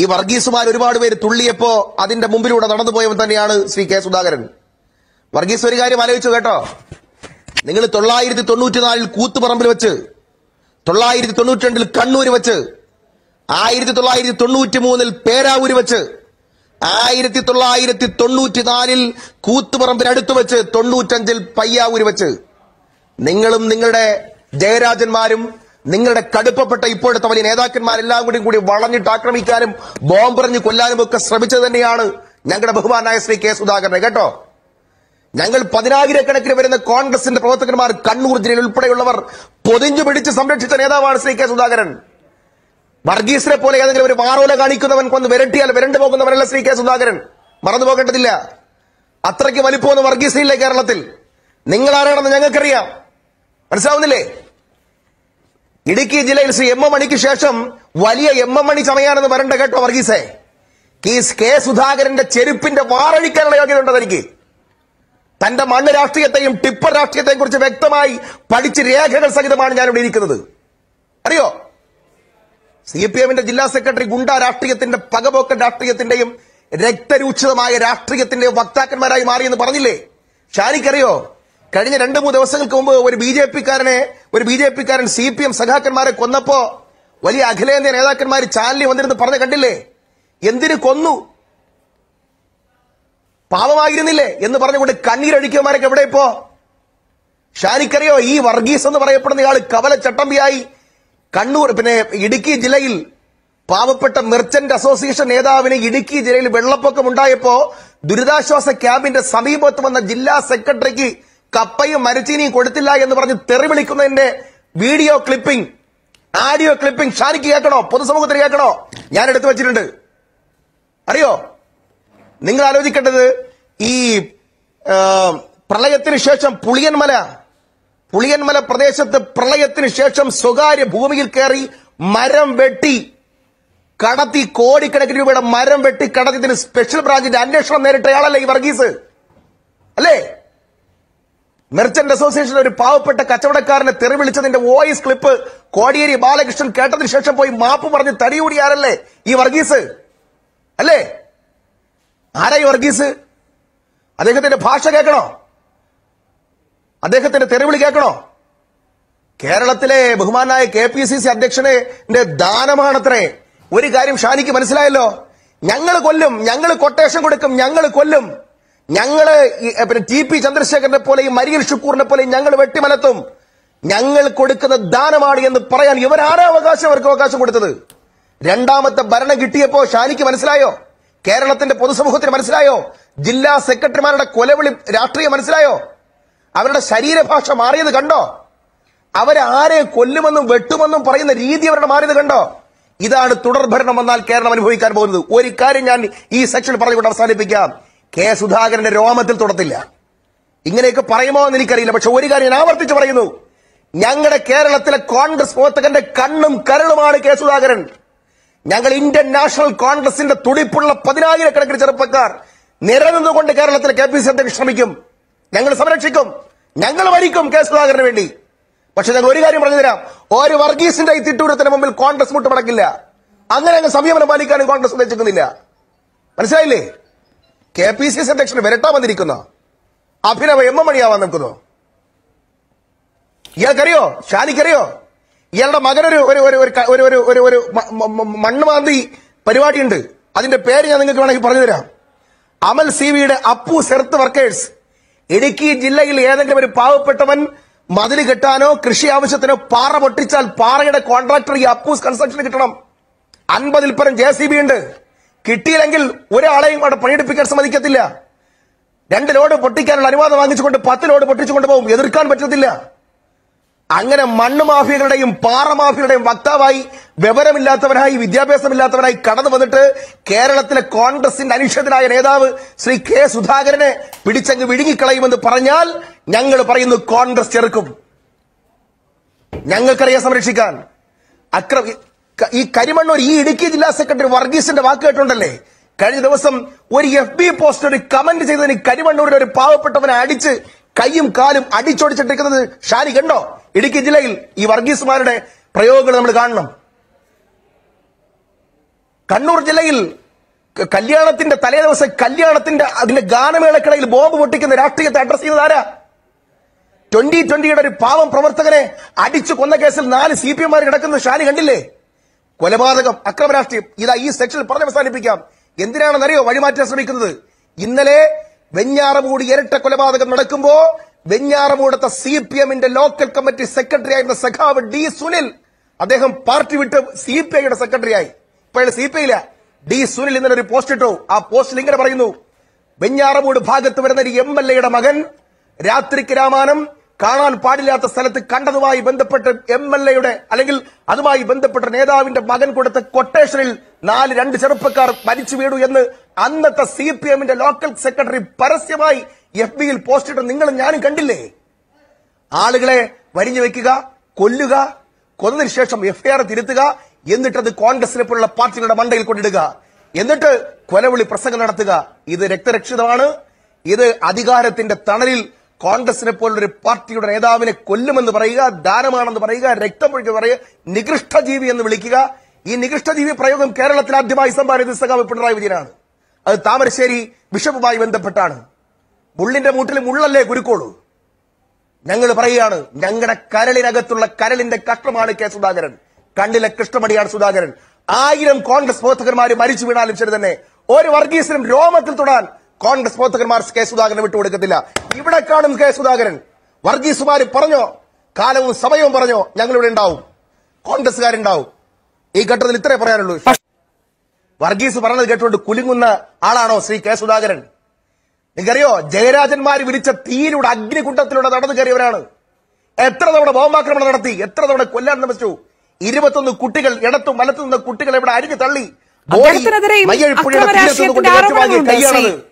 ഈ വർഗീസുമാർ ഒരുപാട് പേര് തുള്ളിയപ്പോ അതിന്റെ മുമ്പിലൂടെ നടന്നു പോയവൻ തന്നെയാണ് ശ്രീ കെ സുധാകരൻ വർഗീസ് ഒരു കാര്യം ആലോചിച്ചു കേട്ടോ നിങ്ങൾ തൊള്ളായിരത്തി തൊണ്ണൂറ്റിനാലിൽ കൂത്തുപറമ്പിൽ വെച്ച് തൊള്ളായിരത്തി തൊണ്ണൂറ്റിരണ്ടിൽ കണ്ണൂർ വെച്ച് ആയിരത്തി തൊള്ളായിരത്തി തൊണ്ണൂറ്റി മൂന്നിൽ പേരാവൂര് വെച്ച് ആയിരത്തി തൊള്ളായിരത്തി തൊണ്ണൂറ്റിനാലിൽ കൂത്തുപറമ്പിനടുത്ത് വെച്ച് തൊണ്ണൂറ്റഞ്ചിൽ പയ്യാവൂര് വെച്ച് നിങ്ങളും നിങ്ങളുടെ ജയരാജന്മാരും നിങ്ങളുടെ കടുപ്പപ്പെട്ട ഇപ്പോഴത്തെ വലിയ നേതാക്കന്മാരെല്ലാം കൂടി കൂടി വളഞ്ഞിട്ട് ആക്രമിക്കാനും ബോംബറിഞ്ഞ് കൊല്ലാനും ഒക്കെ ശ്രമിച്ചത് തന്നെയാണ് ഞങ്ങളുടെ ബഹുമാനായ ശ്രീ കെ സുധാകരനെ കേട്ടോ ഞങ്ങൾ പതിനായിരക്കണക്കിന് വരുന്ന കോൺഗ്രസിന്റെ പ്രവർത്തകന്മാർ കണ്ണൂർ ജില്ലയിൽ ഉൾപ്പെടെയുള്ളവർ പൊതിഞ്ഞു പിടിച്ച് സംരക്ഷിച്ച നേതാവാണ് ശ്രീ കെ സുധാകരൻ വർഗീസിനെ പോലെ ഏതെങ്കിലും ഒരു വാറോല കാണിക്കുന്നവൻ കൊന്ന് വിരട്ടിയാൽ വിരണ്ടു പോകുന്നവനല്ല ശ്രീ കെ സുധാകരൻ മറന്നു പോകേണ്ടതില്ല അത്രയ്ക്ക് വലിപ്പമൊന്നും വർഗീസിയില്ല കേരളത്തിൽ നിങ്ങൾ ആരാണെന്ന് ഞങ്ങൾക്കറിയാം മനസ്സിലാവുന്നില്ലേ ഇടുക്കി ജില്ലയിൽ ശ്രീ എം എം മണിക്ക് ശേഷം വലിയ എം എം മണി ചമയാണെന്ന് പറയേണ്ട കേട്ടോ വർഗീസേ കീസ് കെ സുധാകരന്റെ ചെരുപ്പിന്റെ വാറഴിക്കാനുള്ള യോഗ്യതയുണ്ടോ തനിക്ക് തന്റെ മണ്ണ് രാഷ്ട്രീയത്തെയും ടിപ്പർ രാഷ്ട്രീയത്തെയും കുറിച്ച് വ്യക്തമായി പഠിച്ച് രേഖകൾ സഹിതമാണ് ഞാൻ ഇവിടെ ഇരിക്കുന്നത് അറിയോ സി പി എമ്മിന്റെ ജില്ലാ സെക്രട്ടറി ഗുണ്ട രാഷ്ട്രീയത്തിന്റെ പകപോക്ക രാഷ്ട്രീയത്തിന്റെയും രക്തരൂക്ഷിതമായ രാഷ്ട്രീയത്തിന്റെ വക്താക്കന്മാരായി മാറിയെന്ന് പറഞ്ഞില്ലേ ഷാനിക്കറിയോ കഴിഞ്ഞ രണ്ട് മൂന്ന് ദിവസങ്ങൾക്ക് മുമ്പ് ഒരു ബി ജെ പിക്കാരനെ ഒരു ബി ജെ പിക്കാരൻ സി പി എം സഖാക്കന്മാരെ കൊന്നപ്പോ വലിയ അഖിലേന്ത്യാ നേതാക്കന്മാർ ചാനലിൽ വന്നിരുന്ന് പറഞ്ഞ കണ്ടില്ലേ എന്തിനു കൊന്നു പാവമായിരുന്നില്ലേ എന്ന് പറഞ്ഞുകൊണ്ട് കണ്ണീരൊഴിക്കന്മാരൊക്കെ എവിടെ ഇപ്പോ ഷാനിക്കറിയോ ഈ വർഗീസ് എന്ന് പറയപ്പെടുന്ന ഇയാൾ കവല ചട്ടമ്പിയായി കണ്ണൂർ പിന്നെ ഇടുക്കി ജില്ലയിൽ പാവപ്പെട്ട മെർച്ചന്റ് അസോസിയേഷൻ നേതാവിന് ഇടുക്കി ജില്ലയിൽ വെള്ളപ്പൊക്കം ഉണ്ടായപ്പോ ദുരിതാശ്വാസ ക്യാമ്പിന്റെ സമീപത്ത് വന്ന ജില്ലാ സെക്രട്ടറിക്ക് കപ്പയും മരച്ചീനിയും കൊടുത്തില്ല എന്ന് പറഞ്ഞ് തെറി വിളിക്കുന്നതിന്റെ വീഡിയോ ക്ലിപ്പിംഗ് ആഡിയോ ക്ലിപ്പിംഗ് ഷാനിക്ക് കേൾക്കണോ പൊതുസമൂഹത്തിന് കേൾക്കണോ ഞാൻ എടുത്തു വെച്ചിട്ടുണ്ട് അറിയോ നിങ്ങൾ ആലോചിക്കേണ്ടത് ഈ പ്രളയത്തിന് ശേഷം പുളിയന്മല പുളിയന്മല പ്രദേശത്ത് പ്രളയത്തിന് ശേഷം സ്വകാര്യ ഭൂമിയിൽ കയറി മരം വെട്ടി കടത്തി കോടിക്കണക്കിന് രൂപയുടെ മരം വെട്ടി കടത്തിയതിന് സ്പെഷ്യൽ ബ്രാഞ്ചിന്റെ അന്വേഷണം നേരിട്ടയാളല്ലേ ഈ വർഗീസ് അല്ലേ മെർച്ചന്റ് അസോസിയേഷൻ ഒരു പാവപ്പെട്ട കച്ചവടക്കാരനെ തെറി വിളിച്ചതിന്റെ വോയിസ് ക്ലിപ്പ് കോടിയേരി ബാലകൃഷ്ണൻ കേട്ടതിന് ശേഷം പോയി മാപ്പ് പറഞ്ഞ് തടികൂടിയാരല്ലേ ഈ വർഗീസ് അല്ലേ ആരാ ഈ വർഗീസ് അദ്ദേഹത്തിന്റെ ഭാഷ കേൾക്കണോ അദ്ദേഹത്തിന്റെ തെറിവിളി കേൾക്കണോ കേരളത്തിലെ ബഹുമാനായ കെ പി സി സി അധ്യക്ഷനെ ദാനമാണത്രേ ഒരു കാര്യം ഷാനിക്ക് മനസ്സിലായല്ലോ ഞങ്ങൾ കൊല്ലും ഞങ്ങൾ കൊട്ടേഷൻ കൊടുക്കും ഞങ്ങൾ കൊല്ലും ഞങ്ങള് പിന്നെ ടി പി ചന്ദ്രശേഖരനെ പോലെയും മരിയൽ ഷുക്കൂറിനെ പോലെയും ഞങ്ങൾ വെട്ടിമലത്തും ഞങ്ങൾ കൊടുക്കുന്ന ദാനമാണ് എന്ന് പറയാൻ ഇവരാരാ അവകാശം അവർക്ക് അവകാശം കൊടുത്തത് രണ്ടാമത്തെ ഭരണം കിട്ടിയപ്പോ ഷാനിക്ക് മനസ്സിലായോ കേരളത്തിന്റെ പൊതുസമൂഹത്തിന് മനസ്സിലായോ ജില്ലാ സെക്രട്ടറിമാരുടെ കൊലവിളി രാഷ്ട്രീയം മനസ്സിലായോ അവരുടെ ശരീരഭാഷ മാറിയത് കണ്ടോ അവരാരെ കൊല്ലുമെന്നും വെട്ടുമെന്നും പറയുന്ന രീതി അവരുടെ മാറിയത് കണ്ടോ ഇതാണ് തുടർഭരണം വന്നാൽ കേരളം അനുഭവിക്കാൻ പോകുന്നത് ഒരു കാര്യം ഞാൻ ഈ സെക്ഷനിൽ പറഞ്ഞുകൊണ്ട് അവസാനിപ്പിക്കാം കെ സുധാകരന്റെ രോമത്തിൽ തുടത്തില്ല ഇങ്ങനെയൊക്കെ പറയുമോ എന്ന് എനിക്കറിയില്ല പക്ഷെ ഒരു കാര്യം ഞാൻ ആവർത്തിച്ച് പറയുന്നു ഞങ്ങളുടെ കേരളത്തിലെ കോൺഗ്രസ് പ്രവർത്തകന്റെ കണ്ണും കരളുമാണ് കെ സുധാകരൻ ഞങ്ങൾ ഇന്ത്യൻ നാഷണൽ കോൺഗ്രസിന്റെ തുടിപ്പുള്ള പതിനായിരക്കണക്കിന് ചെറുപ്പക്കാർ നിരന്നുകൊണ്ട് കേരളത്തിലെ കെ പി സി അധ്യക്ഷൻ ശ്രമിക്കും ഞങ്ങൾ സംരക്ഷിക്കും ഞങ്ങൾ വരിക്കും കെ സുധാകരന് വേണ്ടി പക്ഷെ ഞങ്ങൾ ഒരു കാര്യം പറഞ്ഞു തരാം ഒരു വർഗീസിന്റെ ഈ തിട്ടൂരത്തിന് മുമ്പിൽ കോൺഗ്രസ് മുട്ടുമടക്കില്ല അങ്ങനെ അങ്ങ് സംയമനം പാലിക്കാൻ കോൺഗ്രസ് ഉദ്ദേശിക്കുന്നില്ല മനസ്സിലായില്ലേ കെ പി സി സി അധ്യക്ഷൻ വിരട്ടാൻ വന്നിരിക്കുന്ന അഭിനവ എം എം മണിയാവാൻ നിൽക്കുന്നു ഇയാൾക്കറിയോ ഷാനിക്കറിയോ ഇയാളുടെ മകനൊരു ഒരു ഒരു ഒരു ഒരു ഒരു ഒരു മണ്ണുമാന്തി പരിപാടിയുണ്ട് അതിന്റെ പേര് ഞാൻ നിങ്ങൾക്ക് വേണമെങ്കിൽ പറഞ്ഞു തരാം അമൽ സി വിയുടെ അപ്പു സെർത്ത് വർക്കേഴ്സ് ഇടുക്കി ജില്ലയിൽ ഏതെങ്കിലും ഒരു പാവപ്പെട്ടവൻ മതിൽ കെട്ടാനോ കൃഷി ആവശ്യത്തിനോ പാറ പൊട്ടിച്ചാൽ പാറയുടെ കോൺട്രാക്ടർ ഈ അപ്പൂസ് കൺസ്ട്രക്ഷൻ കിട്ടണം അൻപതിൽ ജെ സി ബി ഉണ്ട് കിട്ടിയില്ലെങ്കിൽ ഒരാളെയും അവിടെ പണിയെടുപ്പിക്കാൻ സമ്മതിക്കത്തില്ല രണ്ട് ലോഡ് പൊട്ടിക്കാനുള്ള അനുവാദം വാങ്ങിച്ചുകൊണ്ട് പത്ത് ലോഡ് പൊട്ടിച്ചുകൊണ്ട് പോകും എതിർക്കാൻ പറ്റത്തില്ല അങ്ങനെ മണ്ണ് മാഫിയകളുടെയും പാറ മാഫിയകളുടെയും വക്താവായി വിവരമില്ലാത്തവനായി വിദ്യാഭ്യാസമില്ലാത്തവനായി കടന്നു വന്നിട്ട് കേരളത്തിലെ കോൺഗ്രസിന്റെ അനിശ്ചിതനായ നേതാവ് ശ്രീ കെ സുധാകരനെ പിടിച്ചങ്ങ് വിഴുങ്ങിക്കളയുമെന്ന് പറഞ്ഞാൽ ഞങ്ങൾ പറയുന്നു കോൺഗ്രസ് ചെറുക്കും ഞങ്ങൾക്കറിയാം സംരക്ഷിക്കാൻ അക്രമി ഈ കരിമണ്ണൂർ ഈ ഇടുക്കി ജില്ലാ സെക്രട്ടറി വർഗീസിന്റെ വാക്ക് കേട്ടുണ്ടല്ലേ കഴിഞ്ഞ ദിവസം ഒരു എഫ് ബി പോസ്റ്റ് ഒരു കമന്റ് ചെയ്തതിന് കരിമണ്ണൂരിൽ ഒരു പാവപ്പെട്ടവനെ അടിച്ച് കൈയും കാലും അടിച്ചൊടിച്ചിട്ടിരിക്കുന്നത് ഷാനി കണ്ടോ ഇടുക്കി ജില്ലയിൽ ഈ വർഗീസുമാരുടെ പ്രയോഗങ്ങൾ നമ്മൾ കാണണം കണ്ണൂർ ജില്ലയിൽ കല്യാണത്തിന്റെ തലേ ദിവസം കല്യാണത്തിന്റെ അതിന്റെ ഗാനമേളക്കിടയിൽ ബോംബ് പൊട്ടിക്കുന്ന രാഷ്ട്രീയത്തെ അഡ്രസ് ചെയ്തത് ആരാ ട്വന്റി ട്വന്റിയുടെ ഒരു പാവം പ്രവർത്തകനെ അടിച്ചു കൊന്ന കേസിൽ നാല് സി പി കിടക്കുന്നത് ഷാനി കണ്ടില്ലേ കൊലപാതകം അക്രമരാഷ്ട്രീയം ഇതാ ഈ സെക്ഷൻ എന്തിനാണെന്ന് അറിയോ വഴിമാറ്റാൻ ശ്രമിക്കുന്നത് ഇന്നലെ വെഞ്ഞാറമൂട് ഇരട്ട കൊലപാതകം നടക്കുമ്പോ വെഞ്ഞാറമൂടത്തെ സി പി എമ്മിന്റെ ലോക്കൽ കമ്മിറ്റി സെക്രട്ടറി ആയിരുന്ന സഖാവ് ഡി സുനിൽ അദ്ദേഹം പാർട്ടി വിട്ട് സി പി ഐയുടെ ആയി ഇപ്പോഴും സി പി ഐയില ഡി സുനിൽ ഇന്നലെ ഒരു പോസ്റ്റ് ഇട്ടു ആ പോസ്റ്റിൽ ഇങ്ങനെ പറയുന്നു വെഞ്ഞാറമൂട് ഭാഗത്ത് വരുന്ന ഒരു എം എൽ എയുടെ മകൻ രാത്രിക്ക് രാമാനം കാണാൻ പാടില്ലാത്ത സ്ഥലത്ത് കണ്ടതുമായി ബന്ധപ്പെട്ട് എം എൽ എയുടെ അല്ലെങ്കിൽ അതുമായി ബന്ധപ്പെട്ട നേതാവിന്റെ മകൻ കൊടുത്ത കൊട്ടേഷനിൽ നാല് രണ്ട് ചെറുപ്പക്കാർ മരിച്ചു വീണു എന്ന് അന്നത്തെ സി പി എമ്മിന്റെ ലോക്കൽ സെക്രട്ടറി പരസ്യമായി എഫ് ബിയിൽ പോസ്റ്റ് ഇട്ട് നിങ്ങളും ഞാനും കണ്ടില്ലേ ആളുകളെ വരിഞ്ഞു വെക്കുക കൊല്ലുക കൊന്നതിനു ശേഷം എഫ്ഐആർ തിരുത്തുക എന്നിട്ടത് കോൺഗ്രസിനെ പോലുള്ള പാർട്ടികളുടെ മണ്ടയിൽ കൊണ്ടിടുക എന്നിട്ട് കൊലവിളി പ്രസംഗം നടത്തുക ഇത് രക്തരക്ഷിതമാണ് ഇത് അധികാരത്തിന്റെ തണലിൽ കോൺഗ്രസിനെ പോലൊരു പാർട്ടിയുടെ നേതാവിനെ കൊല്ലുമെന്ന് പറയുക ദാനമാണെന്ന് പറയുക രക്തമൊഴുക്കി പറയുക നികൃഷ്ടജീവി എന്ന് വിളിക്കുക ഈ നികൃഷ്ടജീവി പ്രയോഗം കേരളത്തിൽ ആദ്യമായി സംഭാവന സഖാവ് പിണറായി വിജയനാണ് അത് താമരശ്ശേരി ബിഷപ്പുമായി ബന്ധപ്പെട്ടാണ് മുള്ളിന്റെ മൂട്ടിൽ മുള്ളല്ലേ കുരുക്കോളൂ ഞങ്ങൾ പറയുകയാണ് ഞങ്ങളുടെ കരളിനകത്തുള്ള കരളിന്റെ കഷ്ണമാണ് കെ സുധാകരൻ കണ്ണിലെ കൃഷ്ണമണിയാണ് സുധാകരൻ ആയിരം കോൺഗ്രസ് പ്രവർത്തകന്മാർ മരിച്ചു വീണാലും ശരി തന്നെ ഒരു വർഗീസിനും രോമത്തിൽ തൊടാൻ കോൺഗ്രസ് പ്രവർത്തകന്മാർ കെ സുധാകരൻ വിട്ടുകൊടുക്കത്തില്ല ഇവിടെ കാണും കെ സുധാകരൻ വർഗീസുമാർ പറഞ്ഞോ കാലവും സമയവും പറഞ്ഞോ ഞങ്ങളിവിടെ ഉണ്ടാവും കോൺഗ്രസ്സുകാരുണ്ടാവും ഈ ഘട്ടത്തിൽ ഇത്രേ പറയാനുള്ളൂ വർഗീസ് പറഞ്ഞത് കേട്ടുകൊണ്ട് കുലുങ്ങുന്ന ആളാണോ ശ്രീ കെ സുധാകരൻ നിങ്ങൾക്കറിയോ ജയരാജന്മാർ വിളിച്ച തീയിലൂടെ അഗ്നികുണ്ടത്തിലൂടെ നടന്നു കയറിയവരാണ് എത്ര തവണ ബോംബാക്രമണം നടത്തി എത്ര തവണ കൊല്ലാൻ നിർമ്മിച്ചു ഇരുപത്തൊന്ന് കുട്ടികൾ ഇടത്തും വലത്തു നിന്ന് കുട്ടികൾ ഇവിടെ അരിഞ്ഞു തള്ളി മയ്യഴിപ്പുഴയുടെ തീരത്തുനിന്ന് കൊണ്ട് ഏറ്റുവാങ്ങിയ കൈയാണത്